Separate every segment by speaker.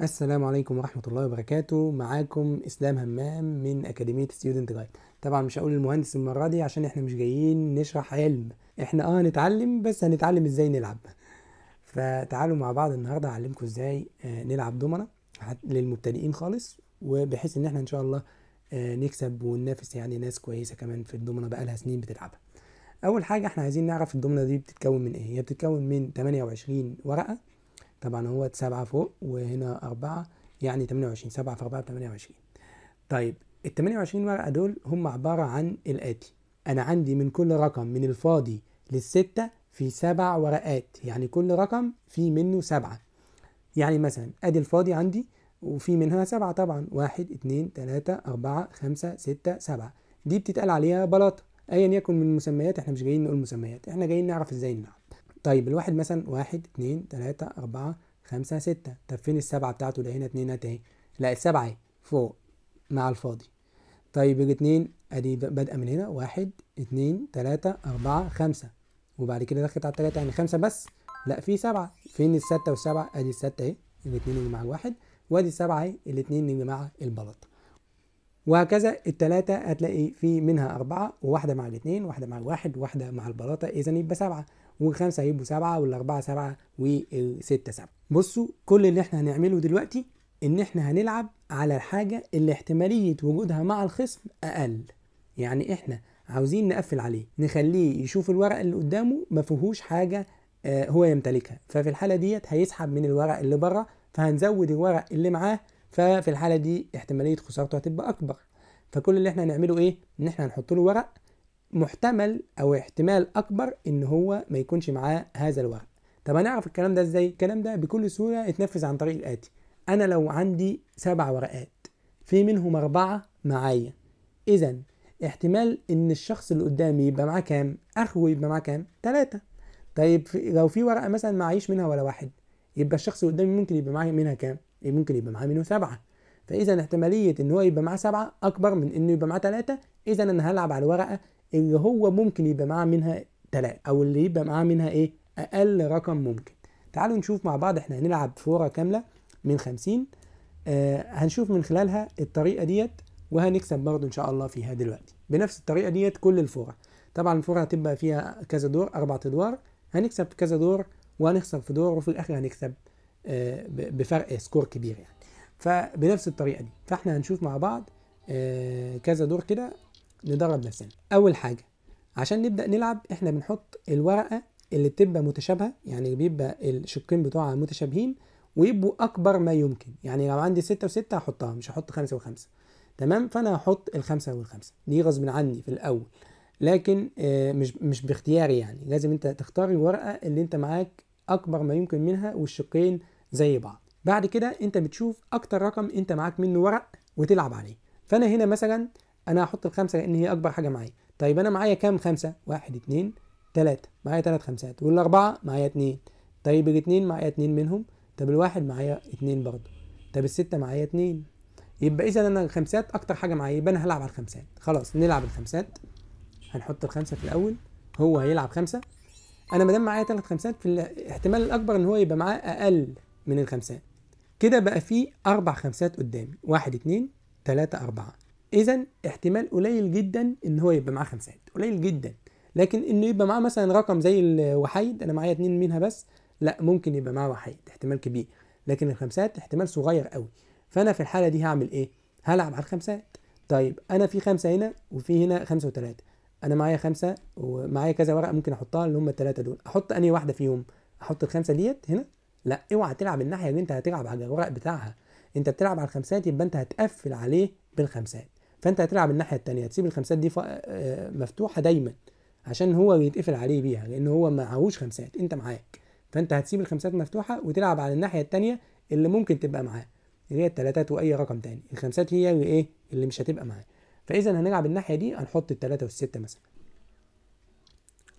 Speaker 1: السلام عليكم ورحمة الله وبركاته معاكم إسلام همام من أكاديمية ستودنت جايد طبعا مش هقول المهندس المرة دي عشان احنا مش جايين نشرح علم احنا اه نتعلم بس هنتعلم ازاي نلعب فتعالوا مع بعض النهاردة أعلمكم ازاي آه، نلعب دومنا للمبتدئين خالص وبحيث ان احنا ان شاء الله آه، نكسب وننافس يعني ناس كويسة كمان في بقى بقالها سنين بتلعبها اول حاجه احنا عايزين نعرف الضمنه دي بتتكون من ايه هي بتتكون من 28 ورقه طبعا هو 7 فوق وهنا 4 يعني 28 7 في 4 28 طيب ال 28 ورقه دول هم عباره عن الاتي انا عندي من كل رقم من الفاضي للستة في سبع ورقات يعني كل رقم في منه سبعة يعني مثلا ادي الفاضي عندي وفي منها سبعة طبعا واحد اتنين تلاتة أربعة خمسة ستة سبعة دي بتتقال عليها بلاطة ايا يكن من المسميات احنا مش جايين نقول مسميات احنا جايين نعرف ازاي نلعب طيب الواحد مثلا واحد اتنين تلاتة أربعة خمسة ستة طب فين السبعة بتاعته ده هنا اتنين اهي لا السبعة اهي فوق مع الفاضي طيب اتنين ادي بادئة من هنا واحد اتنين تلاتة أربعة خمسة وبعد كده دخلت على التلاتة يعني خمسة بس لا في سبعة فين الستة والسبعة ادي الستة اهي الاتنين اللي مع الواحد وادي السبعة اهي الاتنين اللي مع البلطة وهكذا التلاتة هتلاقي في منها أربعة وواحدة مع الاتنين واحدة مع الواحد واحدة مع البلاطة إذا يبقى سبعة والخمسة هيبقوا سبعة والأربعة سبعة والستة سبعة بصوا كل اللي احنا هنعمله دلوقتي إن احنا هنلعب على الحاجة اللي احتمالية وجودها مع الخصم أقل يعني احنا عاوزين نقفل عليه نخليه يشوف الورق اللي قدامه ما فيهوش حاجة آه، هو يمتلكها ففي الحالة ديت هيسحب من الورق اللي بره فهنزود الورق اللي معاه ففي الحاله دي احتماليه خسارته هتبقى اكبر فكل اللي احنا هنعمله ايه ان احنا هنحط له ورق محتمل او احتمال اكبر ان هو ما يكونش معاه هذا الورق طب هنعرف الكلام ده ازاي الكلام ده بكل سهوله يتنفذ عن طريق الاتي انا لو عندي سبع ورقات في منهم اربعه معايا اذا احتمال ان الشخص اللي قدامي يبقى معاه كام اخوه يبقى معاه كام تلاتة طيب لو في ورقه مثلا معيش منها ولا واحد يبقى الشخص اللي قدامي ممكن يبقى معاه منها كام إيه، ممكن يبقى معاه منه سبعه فاذا احتماليه ان هو يبقى معاه سبعه اكبر من انه يبقى معاه ثلاثه اذا انا هلعب على الورقه اللي هو ممكن يبقى معاه منها ثلاثه او اللي يبقى معاه منها ايه اقل رقم ممكن تعالوا نشوف مع بعض احنا هنلعب فوره كامله من 50 آه هنشوف من خلالها الطريقه ديت وهنكسب برضه ان شاء الله فيها دلوقتي بنفس الطريقه ديت كل الفرق طبعا الفرق هتبقى فيها كذا دور اربع ادوار هنكسب في كذا دور وهنخسر في دور وفي الاخر هنكسب بفرق سكور كبير يعني فبنفس الطريقه دي فاحنا هنشوف مع بعض آه، كذا دور كده ندرب نفسنا اول حاجه عشان نبدا نلعب احنا بنحط الورقه اللي بتبقى متشابهه يعني بيبقى الشقين بتوعها متشابهين ويبقوا اكبر ما يمكن يعني لو عندي 6 و6 هحطها مش هحط 5 و5 تمام فانا هحط الخمسه والخمسه دي غصب عني في الاول لكن آه، مش مش باختياري يعني لازم انت تختار الورقه اللي انت معاك اكبر ما يمكن منها والشقين زي بعض بعد كده انت بتشوف اكتر رقم انت معاك منه ورق وتلعب عليه فانا هنا مثلا انا هحط الخمسه لان هي اكبر حاجه معايا طيب انا معايا كام خمسه واحد اتنين تلاتة معايا تلات خمسات والاربعه معايا اتنين طيب الاتنين معايا اتنين منهم طب الواحد معايا اتنين برضه طب الستة معايا اتنين يبقى اذا انا الخمسات اكتر حاجه معايا يبقى انا هلعب على الخمسات خلاص نلعب الخمسات هنحط الخمسه في الاول هو هيلعب خمسه انا ما دام معايا ثلاث خمسات في الاحتمال الاكبر ان هو يبقى معاه اقل من الخمسات كده بقى في أربع خمسات قدامي واحد اتنين تلاتة أربعة إذا احتمال قليل جدا إن هو يبقى معاه خمسات قليل جدا لكن إنه يبقى معاه مثلا رقم زي الوحيد أنا معايا اتنين منها بس لا ممكن يبقى معاه وحيد احتمال كبير لكن الخمسات احتمال صغير قوي فأنا في الحالة دي هعمل إيه؟ هلعب على الخمسات طيب أنا في خمسة هنا وفي هنا خمسة وتلاتة أنا معايا خمسة ومعايا كذا ورقة ممكن أحطها اللي هم التلاتة دول أحط أنهي واحدة فيهم؟ أحط الخمسة ديت هنا لا اوعى تلعب الناحيه اللي انت هتلعب على الورق بتاعها انت بتلعب على الخمسات يبقى انت هتقفل عليه بالخمسات فانت هتلعب الناحيه الثانيه هتسيب الخمسات دي آه، مفتوحه دايما عشان هو بيتقفل يتقفل عليه بيها لان هو ما معهوش خمسات انت معاك فانت هتسيب الخمسات مفتوحه وتلعب على الناحيه الثانيه اللي ممكن تبقى معاه اللي هي الثلاثات واي رقم تاني الخمسات هي اللي ايه اللي مش هتبقى معاه فاذا هنلعب الناحيه دي هنحط الثلاثه والسته مثلا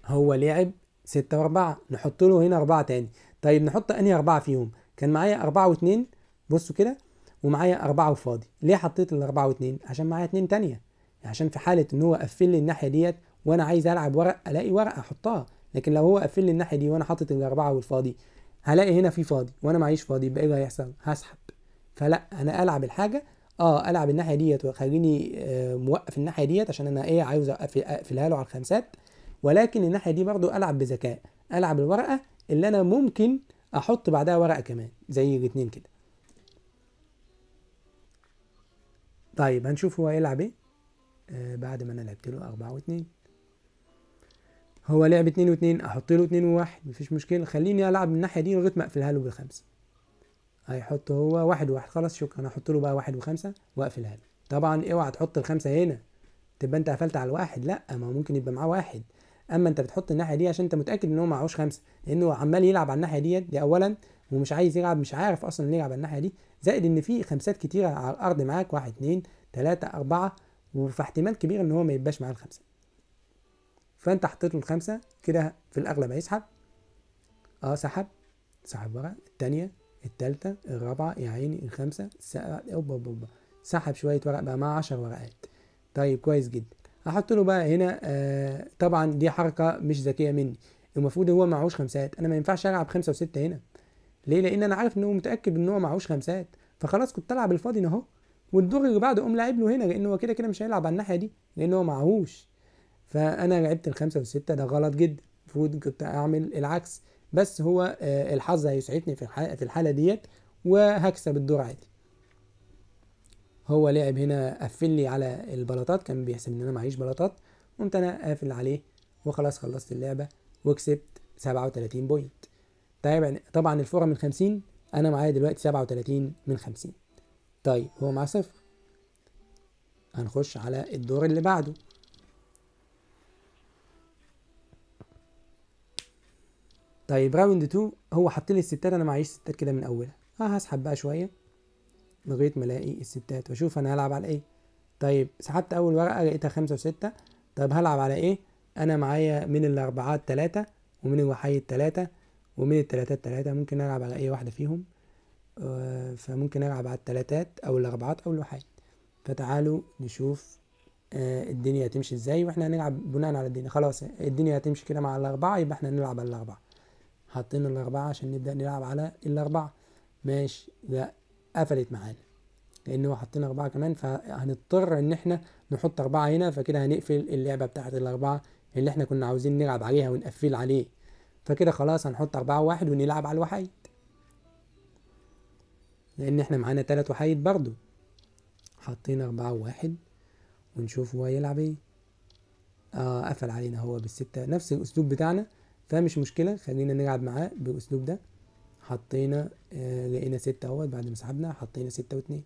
Speaker 1: هو لعب ستة وأربعة نحط له هنا أربعة تاني طيب نحط انهي اربعه فيهم كان معايا اربعه واتنين بصوا كده ومعايا اربعه وفاضي ليه حطيت الاربعه واتنين عشان معايا اتنين تانيه عشان في حاله ان هو قفل لي الناحيه ديت وانا عايز العب ورق الاقي ورقه احطها لكن لو هو قفل لي الناحيه دي وانا حاطط الاربعه والفاضي هلاقي هنا في فاضي وانا معيش فاضي يبقى ايه اللي هيحصل هسحب فلا انا العب الحاجه اه العب الناحيه ديت وخليني آه موقف الناحيه ديت عشان انا ايه عاوز اقفلها له على الخمسات ولكن الناحيه دي برضو العب بذكاء العب الورقه اللي انا ممكن احط بعدها ورقه كمان زي الاثنين كده طيب هنشوف هو هيلعب ايه آه بعد ما انا لعبت له 4 و2 هو لعب 2 و2 احط له 2 و1 مفيش مشكله خليني العب من الناحيه دي لغايه ما اقفلها له بالخمسه هيحط هو 1 و1 خلاص شكرا احط له بقى 1 و5 واقفلها له طبعا اوعى تحط الخمسه هنا تبقى انت قفلت على الواحد لا ما هو ممكن يبقى معاه واحد اما انت بتحط الناحيه دي عشان انت متاكد ان هو معهوش خمسه لانه عمال يلعب على الناحيه ديت دي اولا ومش عايز يلعب مش عارف اصلا ليه يلعب على الناحيه دي زائد ان في خمسات كتيره على الارض معاك واحد اتنين تلاته اربعه فاحتمال كبير ان هو ما يبقاش معاه الخمسه فانت حطيت له الخمسه كده في الاغلب هيسحب اه سحب سحب ورقه التانيه التالتة الرابعة يا عيني الخامسة اوبا اوبا سحب شوية ورق بقى مع عشر ورقات طيب كويس جدا احط له بقى هنا آه طبعا دي حركه مش ذكيه مني المفروض هو معهوش خمسات انا ما ينفعش العب خمسه وسته هنا ليه لان انا عارف ان هو متاكد ان هو معهوش خمسات فخلاص كنت العب الفاضي اهو والدور اللي بعده اقوم لاعب له هنا لان هو كده كده مش هيلعب على الناحيه دي لان هو معهوش فانا لعبت الخمسه والسته ده غلط جدا المفروض كنت اعمل العكس بس هو آه، الحظ هيسعدني في الحاله ديت وهكسب الدور عادي هو لعب هنا قفل لي على البلاطات كان بيحسب ان انا معيش بلاطات قمت انا قافل عليه وخلاص خلصت اللعبه وكسبت 37 بوينت طيب يعني طبعا الفورة من 50 انا معايا دلوقتي 37 من 50 طيب هو مع صفر هنخش على الدور اللي بعده طيب راوند 2 هو حط لي الستات انا معيش ستات كده من اولها آه، هسحب بقى شويه لغايه ما الاقي الستات واشوف انا هلعب على ايه طيب سحبت اول ورقه لقيتها خمسة وستة طب هلعب على ايه انا معايا من الاربعات تلاتة ومن الوحيد تلاتة ومن التلاتات تلاتة ممكن العب على اي واحده فيهم آه، فممكن العب على التلاتات او الاربعات او الوحيد فتعالوا نشوف آه، الدنيا هتمشي ازاي واحنا هنلعب بناء على الدنيا خلاص الدنيا هتمشي كده مع الاربعه يبقى احنا هنلعب على الاربعه حاطين الاربعه عشان نبدا نلعب على الاربعه ماشي لا قفلت معانا لان هو حطينا اربعه كمان فهنضطر ان احنا نحط اربعه هنا فكده هنقفل اللعبه بتاعت الاربعه اللي احنا كنا عاوزين نلعب عليها ونقفل عليه فكده خلاص هنحط اربعه واحد ونلعب على الوحيد لان احنا معانا تلات وحيد برضو حاطين اربعة وواحد ونشوف هو هيلعب ايه اه قفل علينا هو بالستة نفس الاسلوب بتاعنا فمش مشكلة خلينا نلعب معاه بالاسلوب ده حطينا آه، لقينا ستة اهوت بعد ما سحبنا حطينا ستة واتنين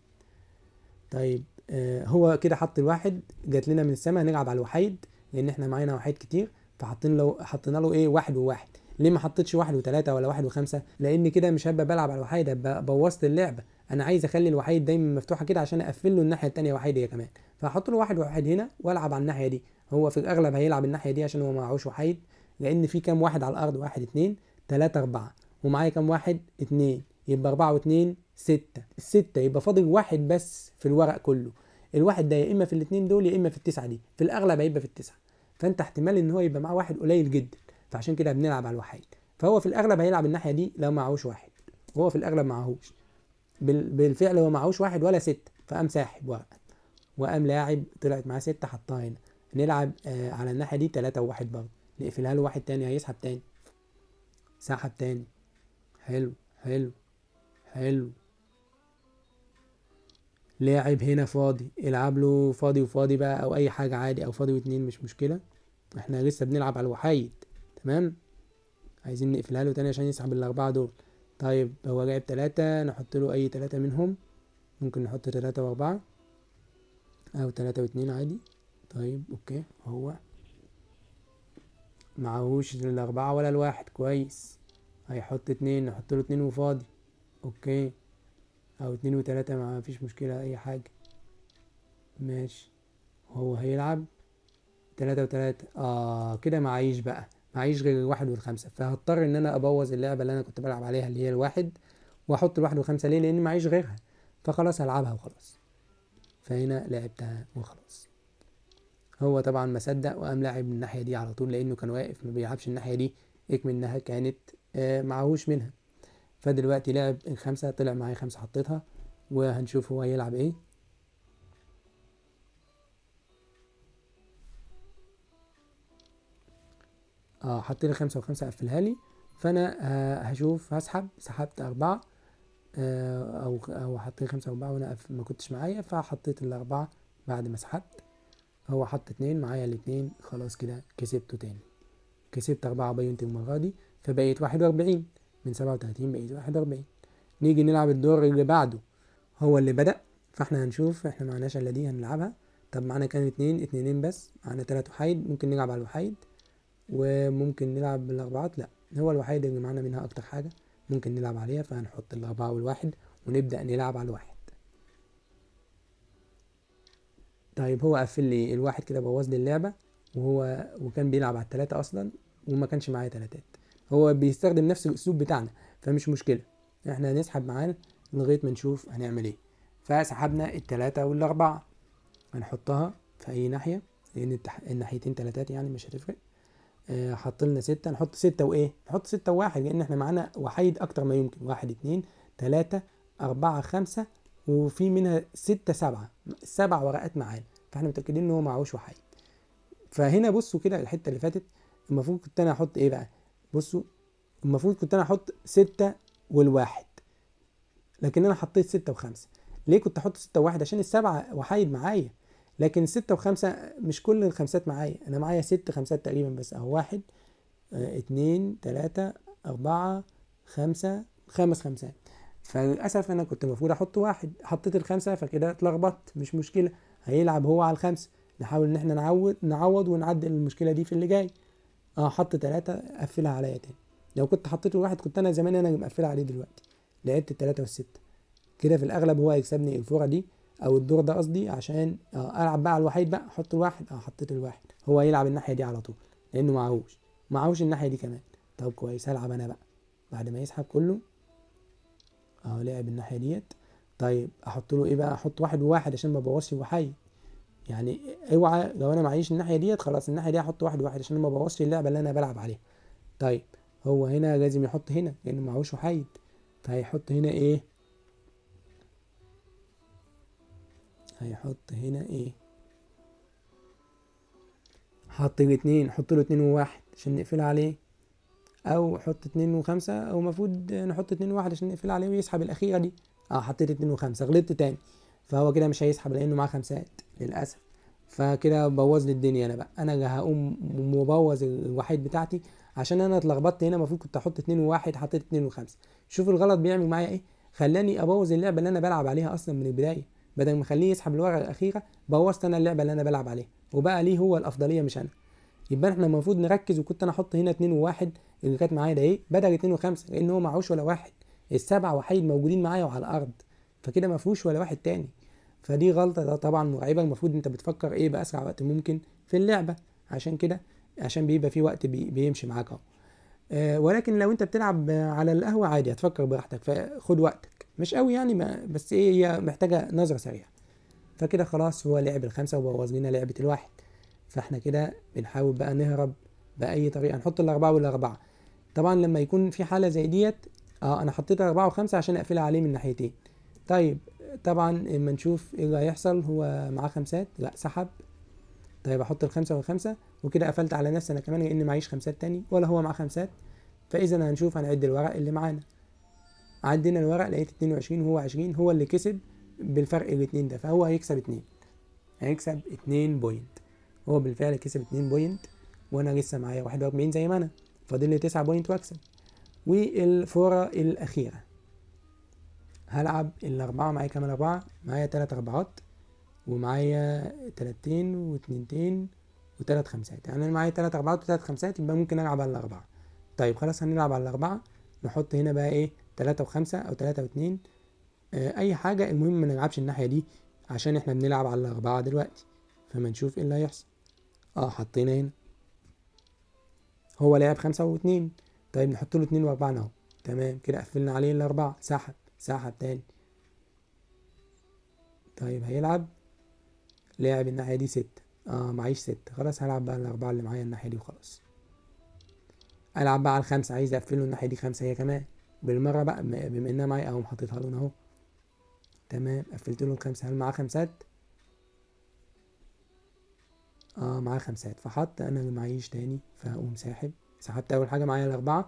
Speaker 1: طيب آه، هو كده حط الواحد جات لنا من السماء هنلعب على الوحيد لان احنا معانا وحيد كتير فحطينا له حطينا له ايه واحد وواحد ليه ما حطيتش واحد وثلاثة ولا واحد وخمسة؟ لأن كده مش هبقى بلعب على الوحيد هبقى بوظت اللعبة، أنا عايز أخلي الوحيد دايما مفتوحة كده عشان أقفل له الناحية التانية وحيد هي كمان، فهحط له واحد وواحد هنا وألعب على الناحية دي، هو في الأغلب هيلعب الناحية دي عشان هو معهوش وحيد، لأن في كام واحد على الأرض؟ واحد اتنين تلاتة أربعة، ومعايا كام واحد اتنين يبقى أربعة واتنين ستة الستة يبقى فاضل واحد بس في الورق كله الواحد ده يا إما في الاتنين دول يا إما في التسعة دي في الأغلب هيبقى في التسعة فأنت احتمال إن هو يبقى معاه واحد قليل جدا فعشان كده بنلعب على الوحيد فهو في الأغلب هيلعب الناحية دي لو معهوش واحد وهو في الأغلب معهوش بالفعل هو معهوش واحد ولا ستة فقام ساحب ورقة وقام لاعب طلعت معاه ستة حطها هنا نلعب آه على الناحية دي تلاتة وواحد برضه نقفلها له واحد تاني هيسحب تاني سحب تاني حلو حلو حلو لاعب هنا فاضي العب له فاضي وفاضي بقى او اي حاجه عادي او فاضي واتنين مش مشكله احنا لسه بنلعب على الوحيد تمام عايزين نقفلها له تاني عشان يسحب الاربعه دول طيب هو لعب تلاتة نحط له اي تلاتة منهم ممكن نحط تلاتة واربعة او تلاتة واتنين عادي طيب اوكي هو معهوش الاربعة ولا الواحد كويس هيحط اتنين نحط له اتنين وفاضي اوكي او اتنين وتلاتة ما فيش مشكلة اي حاجة ماشي وهو هيلعب تلاتة وتلاتة اه كده معيش بقى معيش غير الواحد والخمسة فهضطر ان انا ابوظ اللعبة اللي انا كنت بلعب عليها اللي هي الواحد واحط الواحد والخمسة ليه لان معيش غيرها فخلاص هلعبها وخلاص فهنا لعبتها وخلاص هو طبعا ما صدق وقام لاعب الناحية دي على طول لانه كان واقف ما بيلعبش الناحية دي اكمل انها كانت آه، معهوش منها فدلوقتي لعب الخمسة طلع معايا خمسة حطيتها وهنشوف هو هيلعب ايه اه حط لي خمسة وخمسة قفلها لي فانا هشوف هسحب سحبت أربعة آه او او لي خمسة وأربعة وانا ما كنتش معايا فحطيت الأربعة بعد ما سحبت هو حط اتنين معايا الاتنين خلاص كده كسبته تاني كسبت أربعة بيونت المرة دي فبقيت واحد وأربعين من سبعة وتلاتين بقيت واحد وأربعين نيجي نلعب الدور اللي بعده هو اللي بدأ فاحنا هنشوف احنا معناش الا دي هنلعبها طب معانا كام اتنين اتنينين بس معانا تلات وحيد ممكن نلعب على الوحيد وممكن نلعب بالاربعات لا هو الوحيد اللي معانا منها اكتر حاجة ممكن نلعب عليها فهنحط الاربعة والواحد ونبدأ نلعب على الواحد طيب هو قفل لي الواحد كده بوظ لي اللعبة وهو وكان بيلعب على التلاتة اصلا وما كانش معايا تلاتات هو بيستخدم نفس الاسلوب بتاعنا فمش مشكله احنا هنسحب معانا لغايه ما نشوف هنعمل ايه فسحبنا التلاتة والاربعة هنحطها في اي ناحيه لان التح... الناحيتين تلاتات يعني مش هتفرق آه حط لنا ستة نحط ستة وايه نحط ستة وواحد لان احنا معانا وحيد اكتر ما يمكن واحد اتنين تلاتة اربعة خمسة وفي منها ستة سبعة سبع ورقات معانا فاحنا متاكدين ان هو معهوش وحيد فهنا بصوا كده الحته اللي فاتت المفروض كنت انا احط ايه بقى بصوا المفروض كنت انا احط ستة والواحد لكن انا حطيت ستة وخمسة ليه كنت احط ستة وواحد عشان السبعة وحيد معايا لكن ستة وخمسة مش كل الخمسات معايا انا معايا ست خمسات تقريبا بس اهو واحد آه، اتنين تلاتة اربعة خمسة خمس خمسات فللاسف انا كنت المفروض احط واحد حطيت الخمسة فكده اتلخبطت مش مشكلة هيلعب هو على الخمسة نحاول ان احنا نعوض نعوض ونعدل المشكلة دي في اللي جاي اه حط تلاتة قفلها عليا تاني لو كنت حطيت واحد كنت انا زمان انا مقفلها عليه دلوقتي لعبت التلاتة والستة كده في الاغلب هو هيكسبني الفورة دي او الدور ده قصدي عشان آه العب بقى على الوحيد بقى احط الواحد اه حطيت الواحد هو هيلعب الناحية دي على طول لانه معهوش معهوش الناحية دي كمان طب كويس هلعب انا بقى بعد ما يسحب كله اه لعب الناحية ديت طيب احط له ايه بقى احط واحد وواحد عشان ما بوظش الوحيد يعني اوعى لو انا معيش الناحيه ديت خلاص الناحيه دي هحط واحد واحد عشان ما ابوظش اللعبه اللي انا بلعب عليها طيب هو هنا لازم يحط هنا لان معهوش وحيد فهيحط هنا ايه هيحط هنا ايه حط الاتنين حط له اتنين وواحد عشان نقفل عليه او حط اتنين وخمسة او المفروض نحط اتنين وواحد عشان نقفل عليه ويسحب الاخيرة دي اه حطيت اتنين وخمسة غلطت تاني فهو كده مش هيسحب لانه معاه خمسات للاسف فكده بوظ لي الدنيا انا بقى انا هقوم مبوظ الوحيد بتاعتي عشان انا اتلخبطت هنا المفروض كنت احط 2 و1 حطيت 2 و5 شوف الغلط بيعمل معايا ايه خلاني ابوظ اللعبه اللي انا بلعب عليها اصلا من البدايه بدل ما اخليه يسحب الورقه الاخيره بوظت انا اللعبه اللي انا بلعب عليها وبقى ليه هو الافضليه مش انا يبقى احنا المفروض نركز وكنت انا احط هنا 2 و1 اللي كانت معايا ده ايه بدل 2 و5 لان هو معهوش ولا واحد السبعه وحيد موجودين معايا وعلى الارض فكده ما فيهوش ولا واحد تاني فدي غلطه ده طبعا مرعبه المفروض انت بتفكر ايه باسرع وقت ممكن في اللعبه عشان كده عشان بيبقى في وقت بي بيمشي معاك اهو آه، ولكن لو انت بتلعب على القهوه عادي هتفكر براحتك فخد وقتك مش قوي يعني ما بس ايه هي محتاجه نظره سريعه فكده خلاص هو لعب الخمسه وبوظ لنا لعبه الواحد فاحنا كده بنحاول بقى نهرب باي طريقه نحط الاربعه والاربعه طبعا لما يكون في حاله زي ديت اه انا حطيت اربعه وخمسه عشان اقفلها عليه من ناحيتين طيب طبعا اما نشوف ايه اللي هيحصل هو معاه خمسات لا سحب طيب احط الخمسه والخمسه وكده قفلت على نفسي انا كمان لان معيش خمسات تاني ولا هو معاه خمسات فاذا هنشوف هنعد الورق اللي معانا عدينا الورق لقيت 22 وهو 20 هو اللي كسب بالفرق الاتنين ده فهو هيكسب اتنين هيكسب اتنين بوينت هو بالفعل كسب اتنين بوينت وانا لسه معايا 41 زي ما انا فاضل لي 9 بوينت واكسب والفوره الاخيره هلعب الأربعة معايا كام أربعة معايا تلات أربعات ومعايا تلاتين واتنينتين وتلات خمسات يعني أنا معايا تلات أربعات وتلات خمسات يبقى ممكن ألعب على الأربعة طيب خلاص هنلعب على الأربعة نحط هنا بقى إيه تلاتة وخمسة أو تلاتة واتنين آه، أي حاجة المهم ما نلعبش الناحية دي عشان إحنا بنلعب على الأربعة دلوقتي فما نشوف إيه اللي هيحصل أه حطينا هنا هو لعب خمسة واتنين طيب نحط له اتنين وأربعة أهو تمام كده قفلنا عليه الأربعة سحب سحب تاني طيب هيلعب لاعب الناحية دي ستة اه معيش ستة خلاص هلعب بقى الأربعة اللي معايا الناحية دي وخلاص ألعب بقى على الخمسة عايز أقفله الناحية دي خمسة هي كمان بالمرة بقى بما إنها معايا أهو حاططها له أهو تمام قفلت له الخمسة هل معاه خمسات؟ اه معاه خمسات فحط أنا اللي معيش تاني فهقوم ساحب سحبت أول حاجة معايا الأربعة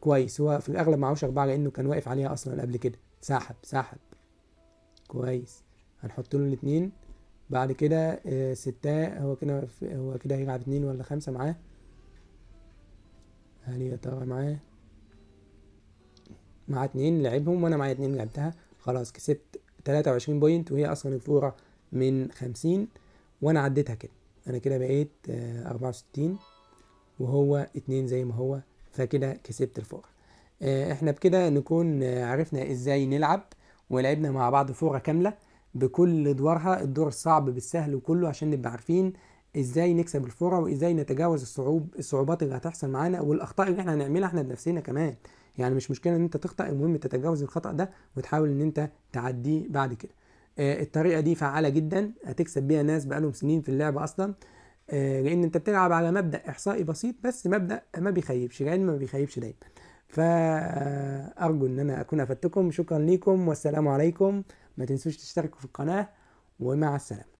Speaker 1: كويس هو في الأغلب معهوش أربعة لأنه كان واقف عليها أصلا قبل كده سحب سحب كويس هنحط له الاتنين بعد كده آه، ستة هو كده هو كده هيلعب اتنين ولا خمسة معاه هل يا ترى معاه مع اتنين لعبهم وانا معايا اتنين لعبتها خلاص كسبت تلاتة وعشرين بوينت وهي اصلا الفورة من خمسين وانا عديتها كده انا كده بقيت آه، اربعة وستين وهو اتنين زي ما هو فكده كسبت الفورة آه، احنا بكده نكون آه، عرفنا ازاي نلعب ولعبنا مع بعض فورة كاملة بكل ادوارها الدور الصعب بالسهل وكله عشان نبقى عارفين ازاي نكسب الفورة وازاي نتجاوز الصعوب الصعوبات اللي هتحصل معانا والاخطاء اللي احنا هنعملها احنا بنفسنا كمان يعني مش مشكلة ان انت تخطأ المهم تتجاوز الخطأ ده وتحاول ان انت تعديه بعد كده آه، الطريقة دي فعالة جدا هتكسب بيها ناس بقالهم سنين في اللعبة اصلا لان انت بتلعب على مبدأ احصائي بسيط بس مبدأ ما بيخيبش العلم يعني ما بيخيبش دايما فأرجو إن أنا أكون أفدتكم شكرا ليكم والسلام عليكم ما تنسوش تشتركوا في القناة ومع السلامة